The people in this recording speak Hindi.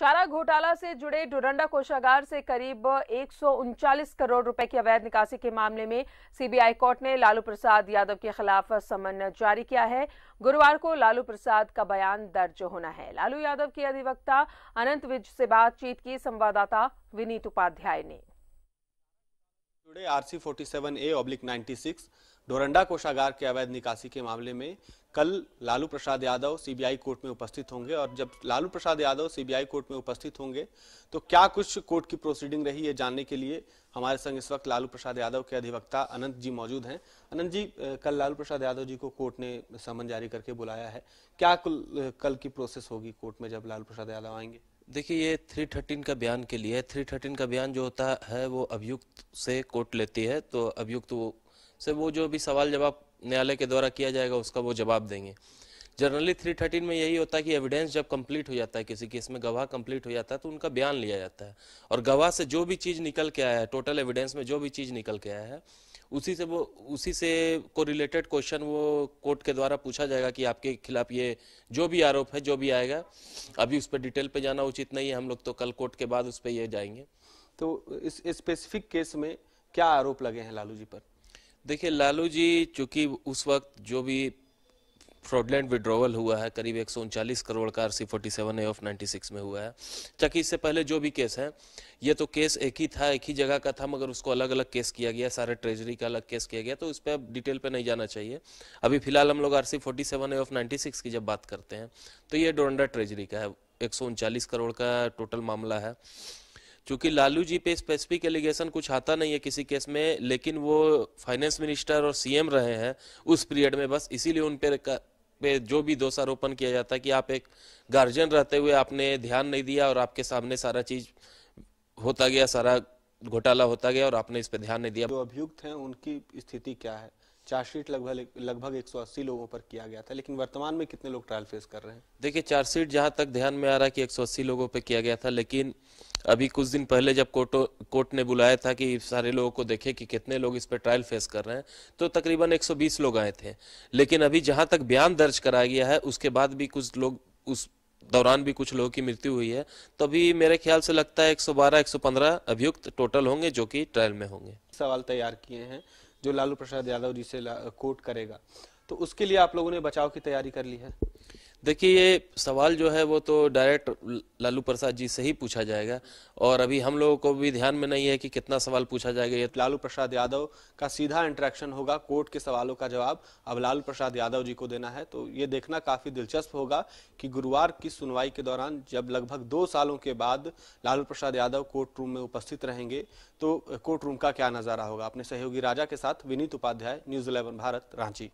चारा घोटाला से जुड़े डुरंडा कोषागार से करीब एक करोड़ रुपए की अवैध निकासी के मामले में सीबीआई कोर्ट ने लालू प्रसाद यादव के खिलाफ समन जारी किया है गुरुवार को लालू प्रसाद का बयान दर्ज होना है लालू यादव के अधिवक्ता अनंत विज से बातचीत की संवाददाता विनीत उपाध्याय ने आरसी ए ऑब्लिक डोरंडा कोषागार के अवैध निकासी के मामले में कल लालू प्रसाद यादव सीबीआई कोर्ट में उपस्थित होंगे और जब लालू प्रसाद यादव सीबीआई कोर्ट में उपस्थित होंगे तो क्या कुछ कोर्ट की प्रोसीडिंग रही है जानने के लिए हमारे संग इस वक्त लालू प्रसाद यादव के अधिवक्ता अनंत जी मौजूद हैं अनंत जी कल लालू प्रसाद यादव जी को कोर्ट ने समन जारी करके बुलाया है क्या कल की प्रोसेस होगी कोर्ट में जब लालू प्रसाद यादव आएंगे देखिए ये 313 का बयान के लिए 313 का बयान जो होता है वो अभियुक्त से कोर्ट लेती है तो अभियुक्त वो से वो जो भी सवाल जवाब न्यायालय के द्वारा किया जाएगा उसका वो जवाब देंगे जनरली थ्री थर्टीन में यही होता है कि एविडेंस जब कंप्लीट हो जाता है किसी केस में गवाह कंप्लीट हो जाता है तो उनका बयान लिया जाता है और गवाह से जो भी चीज़ निकल के आया है टोटल एविडेंस में जो भी चीज़ निकल के आया है उसी से वो उसी से को रिलेटेड क्वेश्चन वो कोर्ट के द्वारा पूछा जाएगा कि आपके खिलाफ ये जो भी आरोप है जो भी आएगा अभी उस पर डिटेल पे जाना उचित नहीं है हम लोग तो कल कोर्ट के बाद उस पर ये जाएंगे तो इस स्पेसिफिक केस में क्या आरोप लगे हैं लालू जी पर देखिए लालू जी चूंकि उस वक्त जो भी फ्रॉडलैंड विड्रोवल हुआ है करीब एक करोड़ का R C forty seven A of ninety six में हुआ है ताकि इससे पहले जो भी केस है ये तो केस एक ही था एक ही जगह का था मगर उसको अलग अलग केस किया गया सारे ट्रेजरी का अलग केस किया गया तो उस पर डिटेल पे नहीं जाना चाहिए अभी फिलहाल हम लोग R C forty seven A of ninety six की जब बात करते हैं तो ये डोरंडा ट्रेजरी का है एक करोड़ का टोटल मामला है चूंकि लालू जी पे स्पेसिफिक एलिगेशन कुछ आता नहीं है किसी केस में लेकिन वो फाइनेंस मिनिस्टर और सीएम रहे हैं उस पीरियड में बस इसीलिए उन पर पे जो भी दोषारोपण किया जाता है कि आप एक गार्जियन रहते हुए आपने ध्यान नहीं दिया और आपके सामने सारा चीज होता गया सारा घोटाला होता गया और आपने इस पर ध्यान नहीं दिया जो अभियुक्त हैं उनकी स्थिति क्या है चार्जशीट लगभग लगभग 180 लोगों पर किया गया था लेकिन वर्तमान में कितने लोग ट्रायल फेस कर रहे हैं देखिए चार्जशीट जहां तक ध्यान में आ रहा है कि एक लोगों पर किया गया था लेकिन अभी कुछ दिन पहले जब कोर्टो कोर्ट ने बुलाया था कि सारे लोगों को देखें कि कितने लोग इस पर ट्रायल फेस कर रहे हैं तो तकरीबन 120 लोग आए थे लेकिन अभी जहां तक बयान दर्ज कराया गया है उसके बाद भी कुछ लोग उस दौरान भी कुछ लोगों की मृत्यु हुई है तो अभी मेरे ख्याल से लगता है 112 115 अभियुक्त टोटल होंगे जो कि ट्रायल में होंगे सवाल तैयार किए हैं जो लालू प्रसाद यादव जी से कोर्ट करेगा तो उसके लिए आप लोगों ने बचाव की तैयारी कर ली है देखिए ये सवाल जो है वो तो डायरेक्ट लालू प्रसाद जी से ही पूछा जाएगा और अभी हम लोगों को भी ध्यान में नहीं है कि कितना सवाल पूछा जाएगा ये लालू प्रसाद यादव का सीधा इंटरेक्शन होगा कोर्ट के सवालों का जवाब अब लालू प्रसाद यादव जी को देना है तो ये देखना काफ़ी दिलचस्प होगा कि गुरुवार की सुनवाई के दौरान जब लगभग दो सालों के बाद लालू प्रसाद यादव कोर्ट रूम में उपस्थित रहेंगे तो कोर्ट रूम का क्या नज़ारा होगा अपने सहयोगी राजा के साथ विनीत उपाध्याय न्यूज़ इलेवन भारत रांची